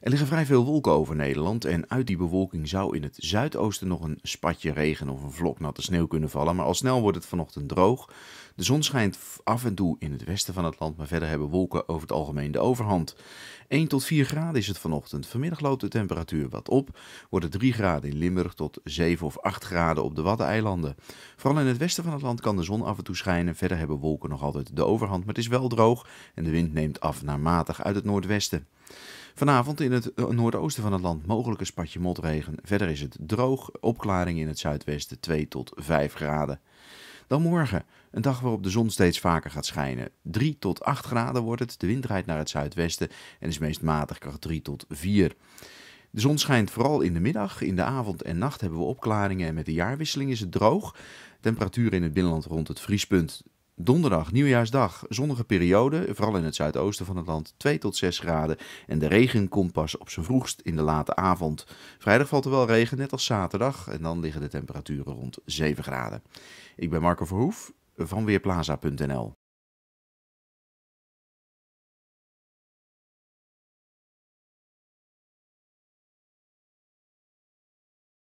Er liggen vrij veel wolken over Nederland en uit die bewolking zou in het zuidoosten nog een spatje regen of een vlok natte sneeuw kunnen vallen, maar al snel wordt het vanochtend droog. De zon schijnt af en toe in het westen van het land, maar verder hebben wolken over het algemeen de overhand. 1 tot 4 graden is het vanochtend. Vanmiddag loopt de temperatuur wat op, wordt het 3 graden in Limburg tot 7 of 8 graden op de Waddeneilanden. Vooral in het westen van het land kan de zon af en toe schijnen, verder hebben wolken nog altijd de overhand, maar het is wel droog en de wind neemt af naar matig uit het noordwesten. Vanavond in het eh, noordoosten van het land mogelijk een spatje motregen. Verder is het droog, opklaring in het zuidwesten 2 tot 5 graden. Dan morgen, een dag waarop de zon steeds vaker gaat schijnen. 3 tot 8 graden wordt het, de wind draait naar het zuidwesten en is meest matig kracht 3 tot 4. De zon schijnt vooral in de middag. In de avond en nacht hebben we opklaringen en met de jaarwisseling is het droog. Temperatuur in het binnenland rond het vriespunt. Donderdag, nieuwjaarsdag, zonnige periode, vooral in het zuidoosten van het land 2 tot 6 graden. En de regen komt pas op zijn vroegst in de late avond. Vrijdag valt er wel regen, net als zaterdag. En dan liggen de temperaturen rond 7 graden. Ik ben Marco Verhoef van Weerplaza.nl.